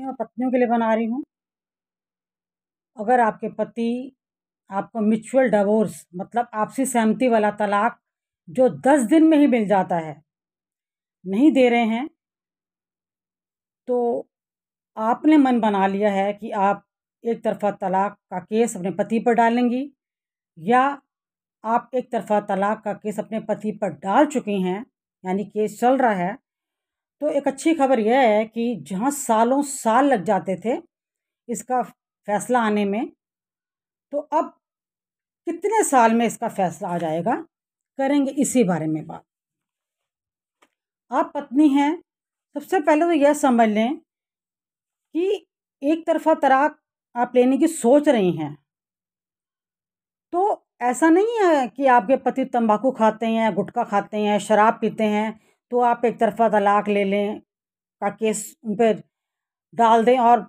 मैं पत्नियों के लिए बना रही हूँ अगर आपके पति आपको म्यूचुअल डिवोर्स मतलब आपसी सहमति वाला तलाक जो दस दिन में ही मिल जाता है नहीं दे रहे हैं तो आपने मन बना लिया है कि आप एक तरफा तलाक का केस अपने पति पर डालेंगी या आप एक तरफा तलाक का केस अपने पति पर डाल चुकी हैं यानी केस चल रहा है तो एक अच्छी खबर यह है कि जहाँ सालों साल लग जाते थे इसका फैसला आने में तो अब कितने साल में इसका फैसला आ जाएगा करेंगे इसी बारे में बात आप पत्नी हैं सबसे पहले तो यह समझ लें कि एक तरफा तराक आप लेने की सोच रही हैं तो ऐसा नहीं है कि आपके पति तंबाकू खाते हैं गुटखा खाते हैं शराब पीते हैं तो आप एक तरफ़ा तलाक़ ले लें का केस उन पर डाल दें और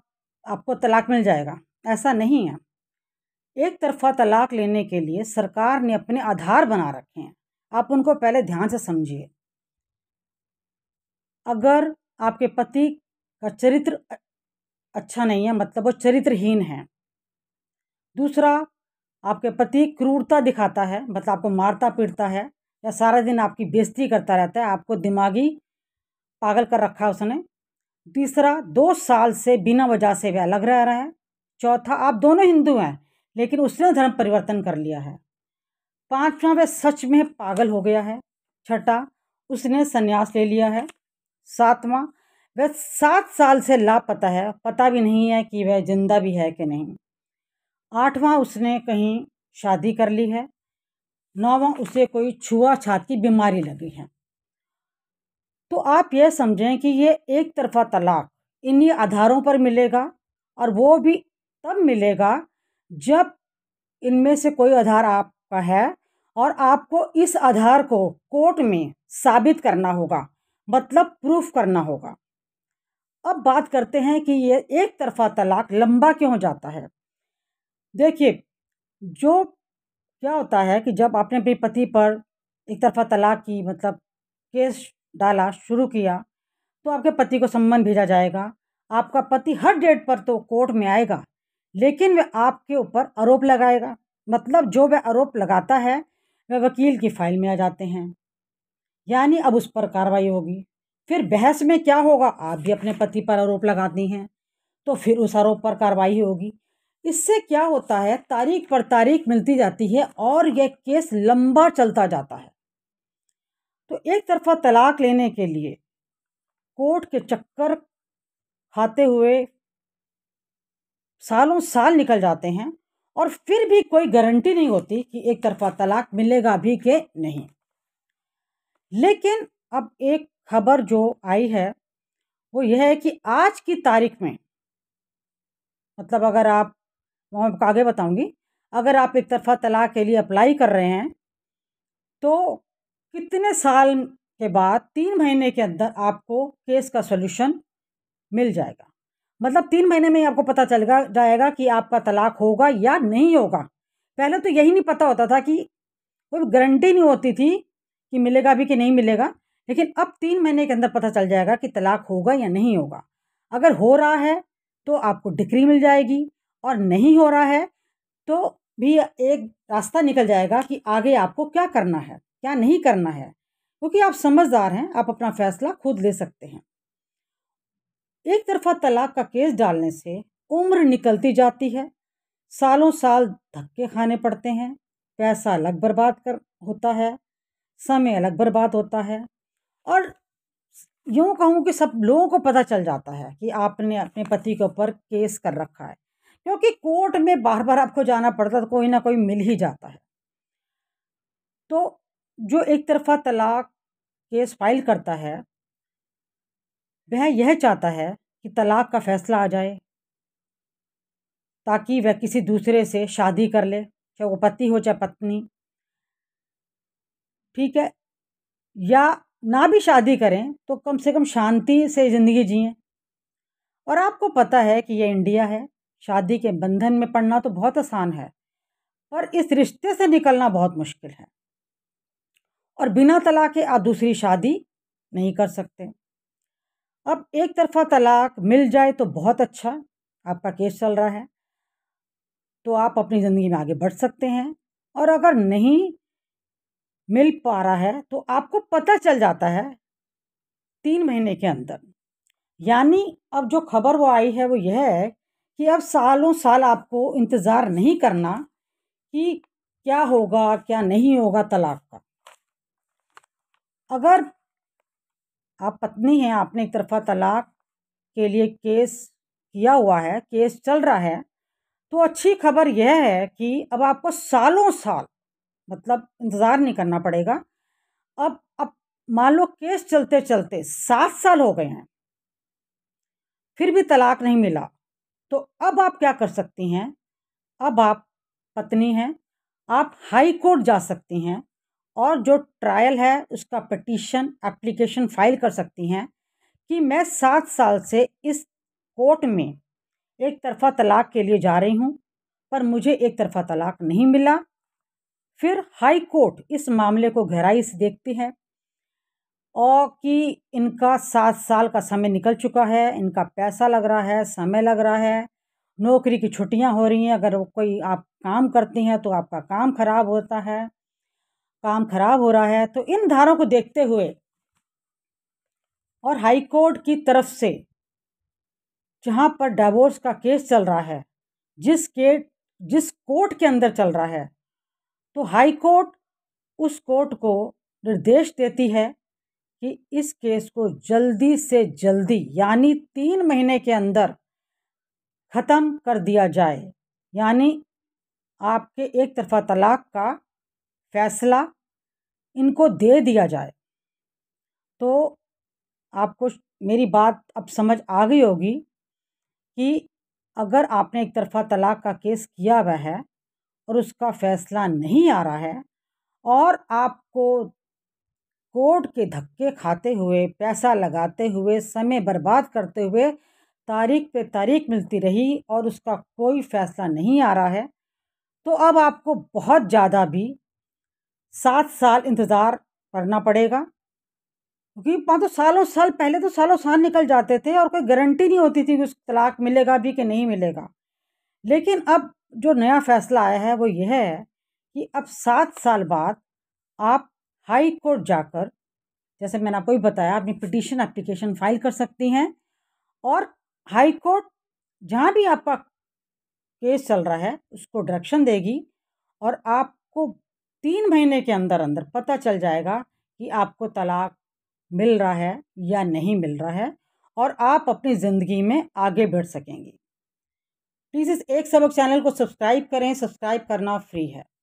आपको तलाक़ मिल जाएगा ऐसा नहीं है एक तरफ़ा तलाक़ लेने के लिए सरकार ने अपने आधार बना रखे हैं आप उनको पहले ध्यान से समझिए अगर आपके पति का चरित्र अच्छा नहीं है मतलब वो चरित्रहीन है दूसरा आपके पति क्रूरता दिखाता है मतलब आपको मारता पीटता है या सारा दिन आपकी बेइज्जती करता रहता है आपको दिमागी पागल कर रखा है उसने तीसरा दो साल से बिना वजह से वह अलग रह रहा है चौथा आप दोनों हिंदू हैं लेकिन उसने धर्म परिवर्तन कर लिया है पांचवा वह सच में पागल हो गया है छठा उसने संन्यास ले लिया है सातवा वह सात साल से लापता है पता भी नहीं है कि वह जिंदा भी है कि नहीं आठवां उसने कहीं शादी कर ली है नौवा उसे कोई छुआछात की बीमारी लगी है तो आप यह समझें कि ये एक तरफा तलाक इन्हीं आधारों पर मिलेगा और वो भी तब मिलेगा जब इनमें से कोई आधार आपका है और आपको इस आधार को कोर्ट में साबित करना होगा मतलब प्रूफ करना होगा अब बात करते हैं कि ये एक तरफा तलाक लंबा क्यों हो जाता है देखिए जो क्या होता है कि जब आपने अपने पति पर एक तरफा तलाक की मतलब केस डाला शुरू किया तो आपके पति को सम्मन भेजा जाएगा आपका पति हर डेट पर तो कोर्ट में आएगा लेकिन वह आपके ऊपर आरोप लगाएगा मतलब जो वह आरोप लगाता है वह वकील की फाइल में आ जाते हैं यानी अब उस पर कार्रवाई होगी फिर बहस में क्या होगा आप भी अपने पति पर आरोप लगाती हैं तो फिर उस आरोप पर कार्रवाई होगी इससे क्या होता है तारीख पर तारीख मिलती जाती है और यह केस लंबा चलता जाता है तो एक तरफा तलाक लेने के लिए कोर्ट के चक्कर खाते हुए सालों साल निकल जाते हैं और फिर भी कोई गारंटी नहीं होती कि एक तरफा तलाक मिलेगा भी के नहीं लेकिन अब एक खबर जो आई है वो यह है कि आज की तारीख में मतलब अगर आप वो आपको आगे बताऊँगी अगर आप एक तरफ़ा तलाक के लिए अप्लाई कर रहे हैं तो कितने साल के बाद तीन महीने के अंदर आपको केस का सोल्यूशन मिल जाएगा मतलब तीन महीने में ही आपको पता चल जाएगा कि आपका तलाक होगा या नहीं होगा पहले तो यही नहीं पता होता था कि कोई गारंटी नहीं होती थी कि मिलेगा भी कि नहीं मिलेगा लेकिन अब तीन महीने के अंदर पता चल जाएगा कि तलाक होगा या नहीं होगा अगर हो रहा है तो आपको डिक्री मिल जाएगी और नहीं हो रहा है तो भी एक रास्ता निकल जाएगा कि आगे आपको क्या करना है क्या नहीं करना है क्योंकि आप समझदार हैं आप अपना फैसला खुद ले सकते हैं एक तरफा तलाक का केस डालने से उम्र निकलती जाती है सालों साल धक्के खाने पड़ते हैं पैसा अलग बर्बाद कर होता है समय अलग बर्बाद होता है और यूँ कहूँ कि सब लोगों को पता चल जाता है कि आपने अपने पति के ऊपर केस कर रखा है क्योंकि कोर्ट में बार बार आपको जाना पड़ता तो कोई ना कोई मिल ही जाता है तो जो एक तरफा तलाक केस फाइल करता है वह यह चाहता है कि तलाक का फैसला आ जाए ताकि वह किसी दूसरे से शादी कर ले चाहे वो पति हो चाहे पत्नी ठीक है या ना भी शादी करें तो कम से कम शांति से ज़िंदगी जिए और आपको पता है कि यह इंडिया है शादी के बंधन में पड़ना तो बहुत आसान है पर इस रिश्ते से निकलना बहुत मुश्किल है और बिना तलाक के आप दूसरी शादी नहीं कर सकते अब एक तरफा तलाक मिल जाए तो बहुत अच्छा आपका केस चल रहा है तो आप अपनी ज़िंदगी में आगे बढ़ सकते हैं और अगर नहीं मिल पा रहा है तो आपको पता चल जाता है तीन महीने के अंदर यानी अब जो खबर वो आई है वो यह है कि अब सालों साल आपको इंतज़ार नहीं करना कि क्या होगा क्या नहीं होगा तलाक का अगर आप पत्नी हैं आपने एक तरफा तलाक के लिए केस किया हुआ है केस चल रहा है तो अच्छी खबर यह है कि अब आपको सालों साल मतलब इंतज़ार नहीं करना पड़ेगा अब अब मान लो केस चलते चलते सात साल हो गए हैं फिर भी तलाक नहीं मिला तो अब आप क्या कर सकती हैं अब आप पत्नी हैं आप हाई कोर्ट जा सकती हैं और जो ट्रायल है उसका पटिशन एप्लीकेशन फाइल कर सकती हैं कि मैं सात साल से इस कोर्ट में एक तरफ़ा तलाक के लिए जा रही हूँ पर मुझे एक तरफ़ा तलाक नहीं मिला फिर हाई कोर्ट इस मामले को गहराई से देखती है और कि इनका सात साल का समय निकल चुका है इनका पैसा लग रहा है समय लग रहा है नौकरी की छुट्टियां हो रही हैं अगर कोई आप काम करती हैं तो आपका काम खराब होता है काम खराब हो रहा है तो इन धारों को देखते हुए और हाई कोर्ट की तरफ से जहाँ पर डाइवोर्स का केस चल रहा है जिस के जिस कोर्ट के अंदर चल रहा है तो हाई कोर्ट उस कोर्ट को निर्देश देती है कि इस केस को जल्दी से जल्दी यानी तीन महीने के अंदर ख़त्म कर दिया जाए यानी आपके एक तरफा तलाक का फैसला इनको दे दिया जाए तो आपको मेरी बात अब समझ आ गई होगी कि अगर आपने एक तरफा तलाक का केस किया हुआ है और उसका फैसला नहीं आ रहा है और आपको कोर्ट के धक्के खाते हुए पैसा लगाते हुए समय बर्बाद करते हुए तारीख पे तारीख मिलती रही और उसका कोई फैसला नहीं आ रहा है तो अब आपको बहुत ज़्यादा भी सात साल इंतज़ार करना पड़ेगा क्योंकि पाँच तो सालों साल पहले तो सालों साल निकल जाते थे और कोई गारंटी नहीं होती थी कि उस तलाक मिलेगा भी कि नहीं मिलेगा लेकिन अब जो नया फैसला आया है वो यह है कि अब सात साल बाद आप हाई कोर्ट जाकर जैसे मैंने आपको भी बताया अपनी पिटिशन एप्लीकेशन फाइल कर सकती हैं और हाई कोर्ट जहाँ भी आपका केस चल रहा है उसको डायरेक्शन देगी और आपको तीन महीने के अंदर अंदर पता चल जाएगा कि आपको तलाक मिल रहा है या नहीं मिल रहा है और आप अपनी ज़िंदगी में आगे बढ़ सकेंगी प्लीज़ इस एक सबक चैनल को सब्सक्राइब करें सब्सक्राइब करना फ्री है